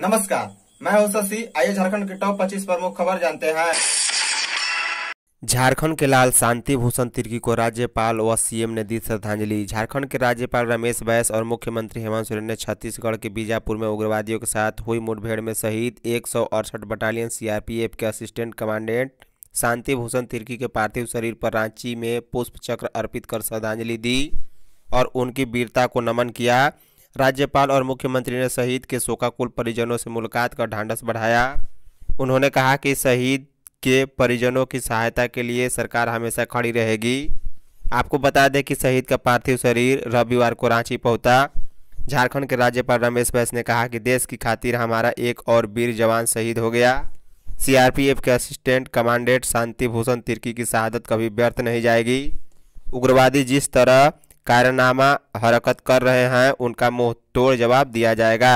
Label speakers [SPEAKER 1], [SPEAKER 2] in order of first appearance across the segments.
[SPEAKER 1] नमस्कार मैं हूं शशि आइए झारखंड के टॉप 25 प्रमुख खबर जानते हैं झारखंड के लाल शांति भूषण तिर्की को राज्यपाल व सीएम ने दी श्रद्धांजलि झारखंड के राज्यपाल रमेश बैस और मुख्यमंत्री हेमंत सोरेन ने छत्तीसगढ़ के बीजापुर में उग्रवादियों के साथ हुई मुठभेड़ में शहीद एक बटालियन सीआरपीएफ के असिस्टेंट कमांडेंट शांति भूषण तिर्की के पार्थिव शरीर पर रांची में पुष्प चक्र अर्पित कर श्रद्धांजलि दी और उनकी वीरता को नमन किया राज्यपाल और मुख्यमंत्री ने शहीद के शोकाकुल परिजनों से मुलाकात कर ढांढस बढ़ाया उन्होंने कहा कि शहीद के परिजनों की सहायता के लिए सरकार हमेशा खड़ी रहेगी आपको बता दें कि शहीद का पार्थिव शरीर रविवार को रांची पहुंचा झारखंड के राज्यपाल रमेश बैस ने कहा कि देश की खातिर हमारा एक और वीर जवान शहीद हो गया सीआरपीएफ के असिस्टेंट कमांडेंट शांति भूषण तिर्की की शहादत कभी व्यर्थ नहीं जाएगी उग्रवादी जिस तरह कारनामा हरकत कर रहे हैं उनका मुंह तोड़ जवाब दिया जाएगा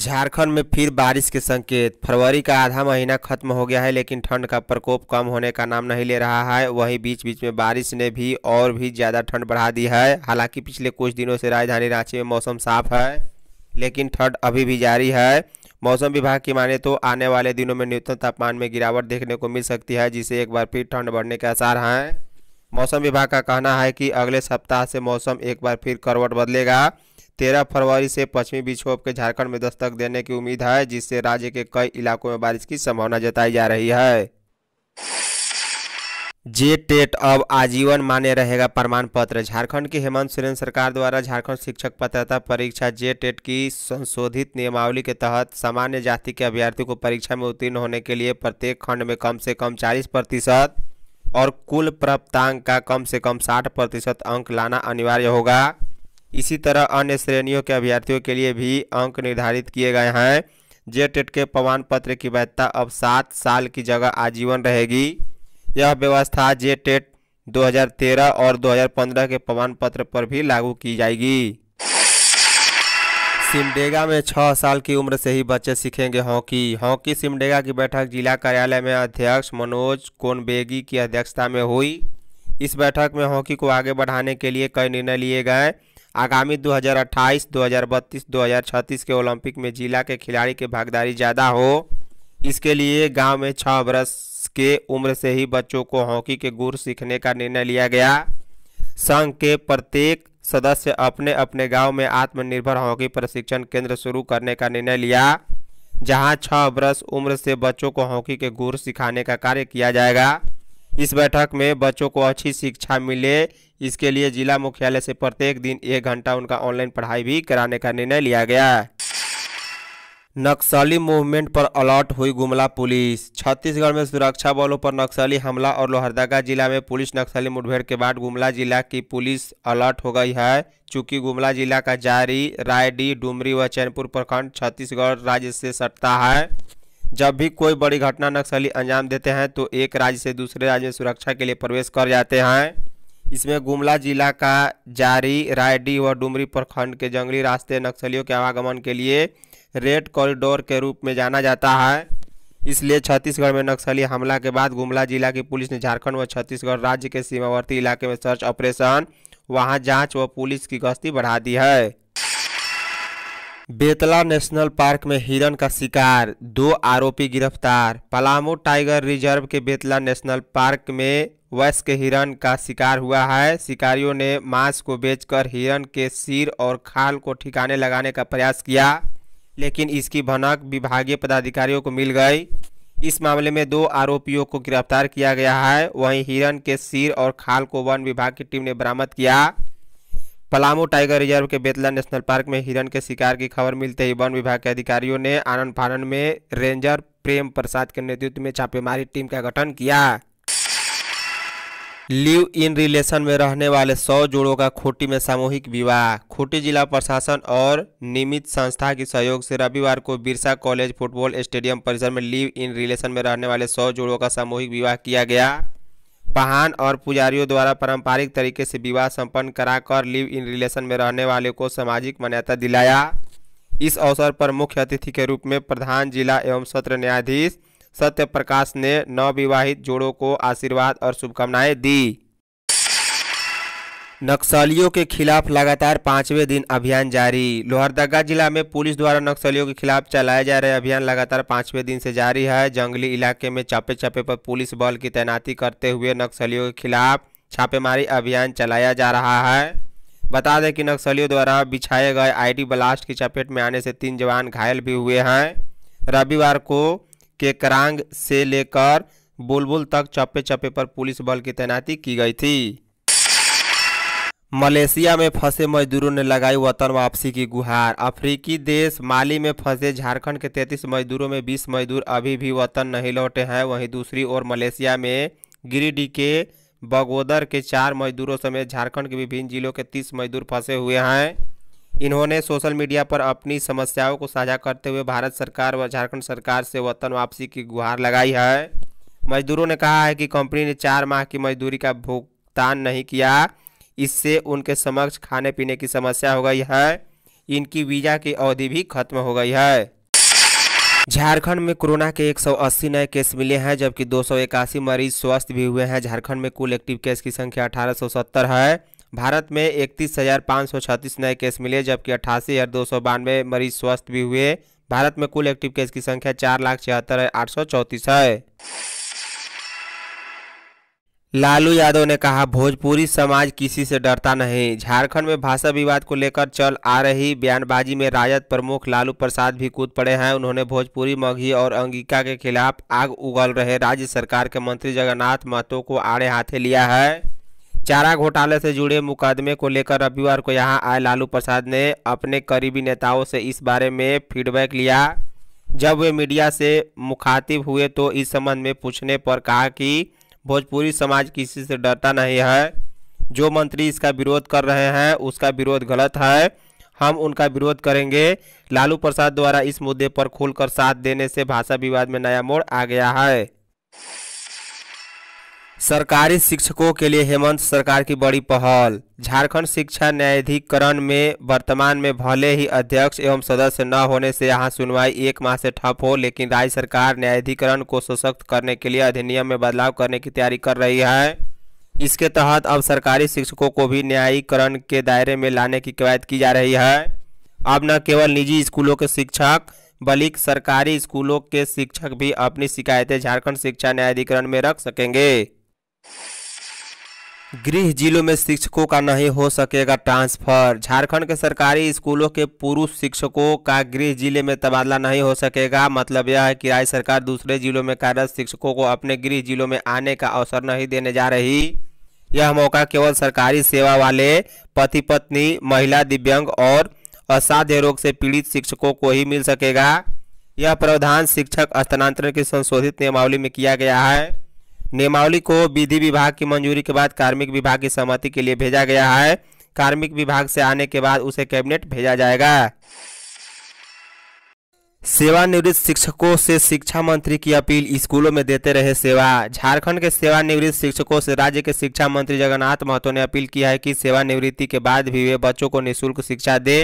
[SPEAKER 1] झारखंड में फिर बारिश के संकेत फरवरी का आधा महीना खत्म हो गया है लेकिन ठंड का प्रकोप कम होने का नाम नहीं ले रहा है वहीं बीच बीच में बारिश ने भी और भी ज़्यादा ठंड बढ़ा दी है हालांकि पिछले कुछ दिनों से राजधानी रांची में मौसम साफ है लेकिन ठंड अभी भी जारी है मौसम विभाग की माने तो आने वाले दिनों में न्यूनतम तापमान में गिरावट देखने को मिल सकती है जिसे एक बार फिर ठंड बढ़ने के आसार हैं मौसम विभाग का कहना है कि अगले सप्ताह से मौसम एक बार फिर करवट बदलेगा तेरह फरवरी से पश्चिमी विक्षोभ के झारखंड में दस्तक देने की उम्मीद है जिससे राज्य के कई इलाकों में बारिश की संभावना जताई जा रही है जे टेट अब आजीवन मान्य रहेगा प्रमाण पत्र झारखंड की हेमंत सोरेन सरकार द्वारा झारखंड शिक्षक पात्रता परीक्षा जे टेट की संशोधित नियमावली के तहत सामान्य जाति के अभ्यर्थियों को परीक्षा में उत्तीर्ण होने के लिए प्रत्येक खंड में कम से कम 40 प्रतिशत और कुल प्राप्तांक का कम से कम साठ प्रतिशत अंक लाना अनिवार्य होगा इसी तरह अन्य श्रेणियों के अभ्यर्थियों के लिए भी अंक निर्धारित किए गए हैं जे टेट के प्रमाण पत्र की वैधता अब सात साल की जगह आजीवन रहेगी यह व्यवस्था जे टेट 2013 और 2015 के प्रमाण पत्र पर भी लागू की जाएगी सिमडेगा में छः साल की उम्र से ही बच्चे सीखेंगे हॉकी हॉकी सिमडेगा की बैठक जिला कार्यालय में अध्यक्ष मनोज कोनबेगी की अध्यक्षता में हुई इस बैठक में हॉकी को आगे बढ़ाने के लिए कई निर्णय लिए गए आगामी 2028, 2032, 2036 के ओलंपिक में जिला के खिलाड़ी की भागीदारी ज़्यादा हो इसके लिए गांव में छः बरस के उम्र से ही बच्चों को हॉकी के गुर सीखने का निर्णय लिया गया संघ के प्रत्येक सदस्य अपने अपने गांव में आत्मनिर्भर हॉकी प्रशिक्षण केंद्र शुरू करने का निर्णय लिया जहां छः वर्ष उम्र से बच्चों को हॉकी के गुर सिखाने का कार्य किया जाएगा इस बैठक में बच्चों को अच्छी शिक्षा मिले इसके लिए जिला मुख्यालय से प्रत्येक दिन एक घंटा उनका ऑनलाइन पढ़ाई भी कराने का निर्णय लिया गया नक्सली मूवमेंट पर अलर्ट हुई गुमला पुलिस छत्तीसगढ़ में सुरक्षा बलों पर नक्सली हमला और लोहरदगा जिला में पुलिस नक्सली मुठभेड़ के बाद गुमला जिला की पुलिस अलर्ट हो गई है चूंकि गुमला जिला का जारी रायडी डुमरी व चैनपुर प्रखंड छत्तीसगढ़ राज्य से सटता है जब भी कोई बड़ी घटना नक्सली अंजाम देते हैं तो एक राज्य से दूसरे राज्य में सुरक्षा के लिए प्रवेश कर जाते हैं इसमें गुमला जिला का जारी रायडी व डुमरी प्रखंड के जंगली रास्ते नक्सलियों के आवागमन के लिए रेड कॉरिडोर के रूप में जाना जाता है इसलिए छत्तीसगढ़ में नक्सली हमला के बाद गुमला जिला की पुलिस ने झारखंड व छत्तीसगढ़ राज्य के सीमावर्ती इलाके में सर्च ऑपरेशन वहां जांच व पुलिस की गश्ती बढ़ा दी है बेतला नेशनल पार्क में हिरण का शिकार दो आरोपी गिरफ्तार पलामू टाइगर रिजर्व के बेतला नेशनल पार्क में वयस्क हिरण का शिकार हुआ है शिकारियों ने मांस को बेचकर हिरण के सिर और खाल को ठिकाने लगाने का प्रयास किया लेकिन इसकी भनक विभागीय पदाधिकारियों को मिल गई इस मामले में दो आरोपियों को गिरफ्तार किया गया है वहीं हिरण के सिर और खाल को वन विभाग की टीम ने बरामद किया पलामू टाइगर रिजर्व के बेतला नेशनल पार्क में हिरण के शिकार की खबर मिलते ही वन विभाग के अधिकारियों ने आनंद फानंद में रेंजर प्रेम प्रसाद के नेतृत्व में छापेमारी टीम का गठन किया लिव इन रिलेशन में रहने वाले सौ जोड़ों का खोटी में सामूहिक विवाह खोटी जिला प्रशासन और निमित संस्था के सहयोग से रविवार को बिरसा कॉलेज फुटबॉल स्टेडियम परिसर में लिव इन रिलेशन में रहने वाले सौ जोड़ों का सामूहिक विवाह किया गया पहान और पुजारियों द्वारा पारंपरिक तरीके से विवाह संपन्न कराकर लिव इन रिलेशन में रहने वाले को सामाजिक मान्यता दिलाया इस अवसर पर मुख्य अतिथि के रूप में प्रधान जिला एवं सत्र न्यायाधीश सत्य प्रकाश ने नवविवाहित जोड़ों को आशीर्वाद और शुभकामनाएं दी नक्सलियों के खिलाफ लगातार पांचवें दिन अभियान जारी लोहरदगा जिला में पुलिस द्वारा नक्सलियों के खिलाफ चलाए जा रहे अभियान लगातार पांचवें दिन से जारी है जंगली इलाके में चप्पे चप्पे पर पुलिस बल की तैनाती करते हुए नक्सलियों के खिलाफ छापेमारी अभियान चलाया जा रहा है बता दें कि नक्सलियों द्वारा बिछाए गए आईडी ब्लास्ट की चपेट में आने से तीन जवान घायल भी हुए हैं रविवार को केकरांग से लेकर बुलबुल तक चप्पे चप्पे पर पुलिस बल की तैनाती की गई थी मलेशिया में फंसे मजदूरों ने लगाई वतन वापसी की गुहार अफ्रीकी देश माली में फंसे झारखंड के 33 मजदूरों में 20 मजदूर अभी भी वतन नहीं लौटे हैं वहीं दूसरी ओर मलेशिया में गिरिडीह के बगोदर के चार मजदूरों समेत झारखंड के विभिन्न जिलों के 30 मजदूर फंसे हुए हैं इन्होंने सोशल मीडिया पर अपनी समस्याओं को साझा करते हुए भारत सरकार व झारखंड सरकार से वतन वापसी की गुहार लगाई है मजदूरों ने कहा है कि कंपनी ने चार माह की मजदूरी का भुगतान नहीं किया इससे उनके समक्ष खाने पीने की समस्या हो गई है इनकी वीज़ा की अवधि भी खत्म हो गई है झारखंड में कोरोना के 180 नए केस मिले हैं जबकि दो मरीज स्वस्थ भी हुए हैं झारखंड में कुल एक्टिव केस की संख्या अठारह है भारत में इकतीस हज़ार पाँच सौ छत्तीस नए केस मिले जबकि अट्ठासी हज़ार दो सौ बानवे मरीज स्वस्थ भी हुए भारत में कुल एक्टिव केस की संख्या चार लाख छिहत्तर आठ सौ चौंतीस है लालू यादव ने कहा भोजपुरी समाज किसी से डरता नहीं झारखंड में भाषा विवाद को लेकर चल आ रही बयानबाजी में राजद प्रमुख लालू प्रसाद भी कूद पड़े हैं उन्होंने भोजपुरी मघी और अंगिका के खिलाफ आग उगल रहे राज्य सरकार के मंत्री जगन्नाथ महतो को आड़े हाथे लिया है चारा घोटाले से जुड़े मुकदमे को लेकर रविवार को यहां आए लालू प्रसाद ने अपने करीबी नेताओं से इस बारे में फीडबैक लिया जब वे मीडिया से मुखातिब हुए तो इस संबंध में पूछने पर कहा कि भोजपुरी समाज किसी से डरता नहीं है जो मंत्री इसका विरोध कर रहे हैं उसका विरोध गलत है हम उनका विरोध करेंगे लालू प्रसाद द्वारा इस मुद्दे पर खुलकर साथ देने से भाषा विवाद में नया मोड़ आ गया है सरकारी शिक्षकों के लिए हेमंत सरकार की बड़ी पहल झारखंड शिक्षा न्यायाधिकरण में वर्तमान में भले ही अध्यक्ष एवं सदस्य न होने से यहां सुनवाई एक माह से ठप हो लेकिन राज्य सरकार न्यायाधिकरण को सशक्त करने के लिए अधिनियम में बदलाव करने की तैयारी कर रही है इसके तहत अब सरकारी शिक्षकों को भी न्यायिकरण के दायरे में लाने की कवायद की जा रही है अब न केवल निजी स्कूलों के शिक्षक बल्कि सरकारी स्कूलों के शिक्षक भी अपनी शिकायतें झारखंड शिक्षा न्यायाधिकरण में रख सकेंगे गृह जिलों में शिक्षकों का नहीं हो सकेगा ट्रांसफर झारखंड के सरकारी स्कूलों के पुरुष शिक्षकों का गृह जिले में तबादला नहीं हो सकेगा मतलब यह है कि राज्य सरकार दूसरे जिलों में कार्यरत शिक्षकों को अपने गृह जिलों में आने का अवसर नहीं देने जा रही यह मौका केवल सरकारी सेवा वाले पति पत्नी महिला दिव्यांग और असाध्य रोग से पीड़ित शिक्षकों को ही मिल सकेगा यह प्रावधान शिक्षक स्थानांतरण की संशोधित नियमावली में किया गया है नियमावली को विधि विभाग की मंजूरी के बाद कार्मिक विभाग की सहमति के लिए भेजा गया है कार्मिक विभाग से आने के बाद उसे कैबिनेट भेजा जाएगा सेवानिवृत्त शिक्षकों से शिक्षा मंत्री की अपील स्कूलों में देते रहे सेवा झारखंड के सेवानिवृत्त शिक्षकों से राज्य के शिक्षा मंत्री जगन्नाथ महतो ने अपील की है कि सेवानिवृत्ति के बाद भी वे बच्चों को निःशुल्क शिक्षा दे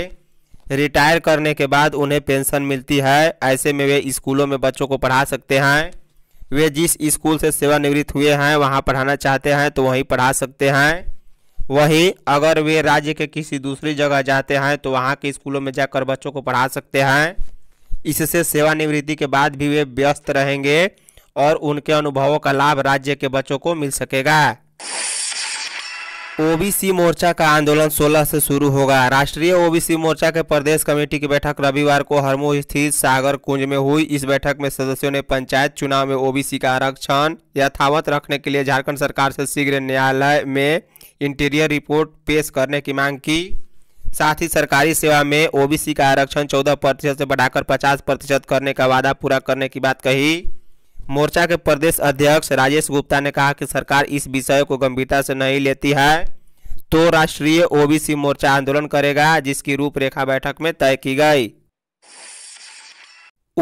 [SPEAKER 1] रिटायर करने के बाद उन्हें पेंशन मिलती है ऐसे में वे स्कूलों में बच्चों को पढ़ा सकते हैं वे जिस स्कूल से सेवानिवृत्त हुए हैं वहाँ पढ़ाना चाहते हैं तो वहीं पढ़ा सकते हैं वहीं अगर वे राज्य के किसी दूसरी जगह जाते हैं तो वहाँ के स्कूलों में जाकर बच्चों को पढ़ा सकते हैं इससे सेवानिवृत्ति के बाद भी वे व्यस्त रहेंगे और उनके अनुभवों का लाभ राज्य के बच्चों को मिल सकेगा ओबीसी मोर्चा का आंदोलन 16 से शुरू होगा राष्ट्रीय ओबीसी मोर्चा के प्रदेश कमेटी की बैठक रविवार को हरमो स्थित सागर कुंज में हुई इस बैठक में सदस्यों ने पंचायत चुनाव में ओबीसी का आरक्षण यथावत रखने के लिए झारखंड सरकार से शीघ्र न्यायालय में इंटीरियर रिपोर्ट पेश करने की मांग की साथ ही सरकारी सेवा में ओबीसी का आरक्षण चौदह प्रतिशत से बढ़ाकर पचास प्रतिशत करने का वादा पूरा करने की बात कही मोर्चा के प्रदेश अध्यक्ष राजेश गुप्ता ने कहा कि सरकार इस विषय को गंभीरता से नहीं लेती है तो राष्ट्रीय ओबीसी मोर्चा आंदोलन करेगा जिसकी रूपरेखा बैठक में तय की गई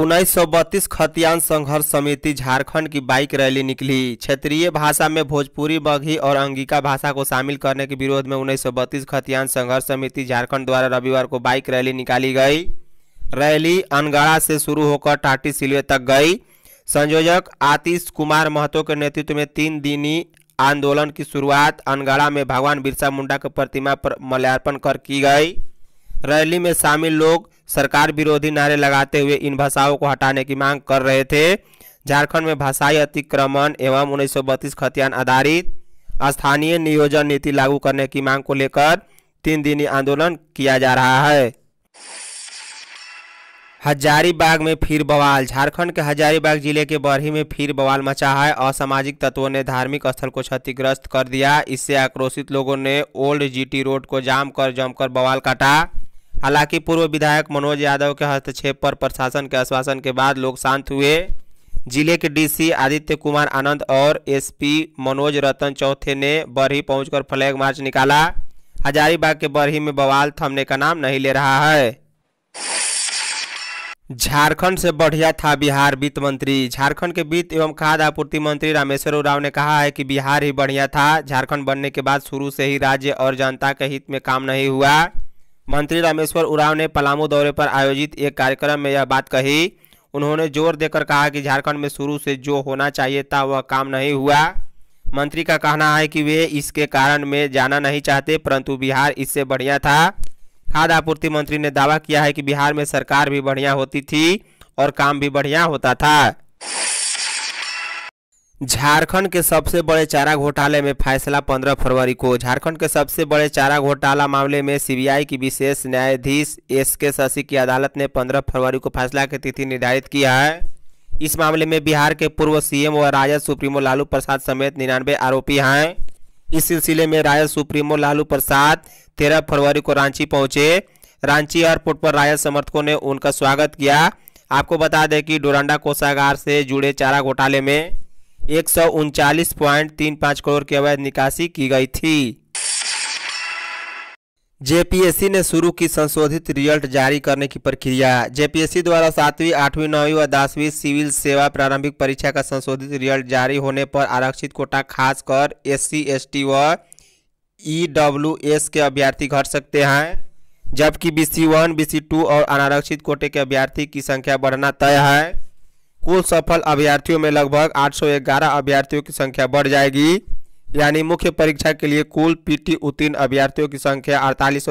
[SPEAKER 1] उन्नीस खतियान संघर्ष समिति झारखंड की बाइक रैली निकली क्षेत्रीय भाषा में भोजपुरी बघी और अंगिका भाषा को शामिल करने के विरोध में उन्नीस खतियान संघर्ष समिति झारखंड द्वारा रविवार को बाइक रैली निकाली गई रैली अनगढ़ा से शुरू होकर टाटी सिलवे तक गई संयोजक आतिश कुमार महतो के नेतृत्व में तीन दिनी आंदोलन की शुरुआत अनगढ़ा में भगवान बिरसा मुंडा की प्रतिमा पर मल्यार्पण कर की गई रैली में शामिल लोग सरकार विरोधी नारे लगाते हुए इन भाषाओं को हटाने की मांग कर रहे थे झारखंड में भाषाई अतिक्रमण एवं उन्नीस खतियान आधारित स्थानीय नियोजन नीति लागू करने की मांग को लेकर तीन दिनी आंदोलन किया जा रहा है हजारीबाग में फिर बवाल झारखंड के हजारीबाग जिले के बरही में फिर बवाल मचा है असामाजिक तत्वों ने धार्मिक स्थल को क्षतिग्रस्त कर दिया इससे आक्रोशित लोगों ने ओल्ड जीटी रोड को जाम कर जमकर बवाल काटा हालांकि पूर्व विधायक मनोज यादव के हस्तक्षेप पर प्रशासन के आश्वासन के बाद लोग शांत हुए जिले के डीसी आदित्य कुमार आनंद और एसपी मनोज रतन चौथे ने बरही पहुंचकर फ्लैग मार्च निकाला हजारीबाग के बरही में बवाल थमने का नाम नहीं ले रहा है झारखंड से बढ़िया था बिहार वित्त मंत्री झारखंड के वित्त एवं खाद्य आपूर्ति मंत्री रामेश्वर उराव ने कहा है कि बिहार ही बढ़िया था झारखंड बनने के बाद शुरू से ही राज्य और जनता के हित में काम नहीं हुआ मंत्री रामेश्वर उराव ने पलामू दौरे पर आयोजित एक कार्यक्रम में यह बात कही उन्होंने जोर देकर कहा कि झारखंड में शुरू से जो होना चाहिए था वह काम नहीं हुआ मंत्री का कहना है कि वे इसके कारण में जाना नहीं चाहते परंतु बिहार इससे बढ़िया था खाद्य आपूर्ति मंत्री ने दावा किया है कि बिहार में सरकार भी बढ़िया होती थी और काम भी बढ़िया होता था झारखंड के सबसे बड़े चारा घोटाले में फैसला 15 फरवरी को झारखंड के सबसे बड़े चारा घोटाला मामले में सीबीआई की विशेष न्यायाधीश एस के शशि की अदालत ने 15 फरवरी को फैसला की तिथि निर्धारित किया है इस मामले में बिहार के पूर्व सीएम व राजद सुप्रीमो लालू प्रसाद समेत निन्यानवे आरोपी हैं इस सिलसिले में रायल सुप्रीमो लालू प्रसाद तेरह फरवरी को रांची पहुंचे रांची एयरपोर्ट पर रायल समर्थकों ने उनका स्वागत किया आपको बता दें कि डोरांडा कोषागार से जुड़े चारा घोटाले में एक करोड़ की अवैध निकासी की गई थी जेपीएससी ने शुरू की संशोधित रिजल्ट जारी करने की प्रक्रिया जेपीएससी द्वारा सातवीं आठवीं नौवीं व दसवीं सिविल सेवा प्रारंभिक परीक्षा का संशोधित रिजल्ट जारी होने पर आरक्षित कोटा खासकर एससी एसटी व ईडब्ल्यूएस के अभ्यर्थी घट सकते हैं जबकि B C one B C two और अनारक्षित कोटे के अभ्यर्थी की संख्या बढ़ना तय है कुल सफल अभ्यर्थियों में लगभग आठ अभ्यर्थियों की संख्या बढ़ जाएगी यानी मुख्य परीक्षा के लिए कुल पीटी उत्तीर्ण अभ्यर्थियों की संख्या अड़तालीस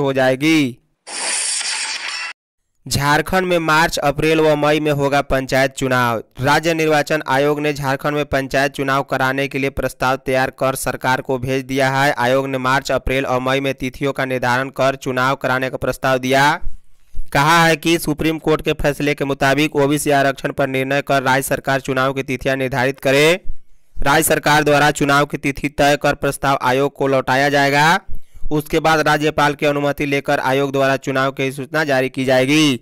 [SPEAKER 1] हो जाएगी झारखंड में मार्च अप्रैल व मई में होगा पंचायत चुनाव राज्य निर्वाचन आयोग ने झारखंड में पंचायत चुनाव कराने के लिए प्रस्ताव तैयार कर सरकार को भेज दिया है आयोग ने मार्च अप्रैल और मई में तिथियों का निर्धारण कर चुनाव कराने का प्रस्ताव दिया कहा है कि सुप्रीम कोर्ट के फैसले के मुताबिक ओबीसी आरक्षण पर निर्णय कर राज्य सरकार चुनाव की तिथियां निर्धारित करे राज्य सरकार द्वारा चुनाव की तिथि तय कर प्रस्ताव आयोग को लौटाया जाएगा उसके बाद राज्यपाल की अनुमति लेकर आयोग द्वारा चुनाव की सूचना जारी की जाएगी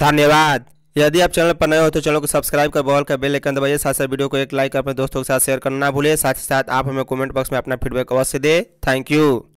[SPEAKER 1] धन्यवाद यदि आप चैनल पर नए हो तो चैनल को सब्सक्राइब कर बॉल का बेल आइकन दबाइए साथ साथ वीडियो को एक लाइक अपने दोस्तों के साथ शेयर करना भूलिए साथ ही साथ आप हमें कमेंट बॉक्स में अपना फीडबैक अवश्य दें थैंक यू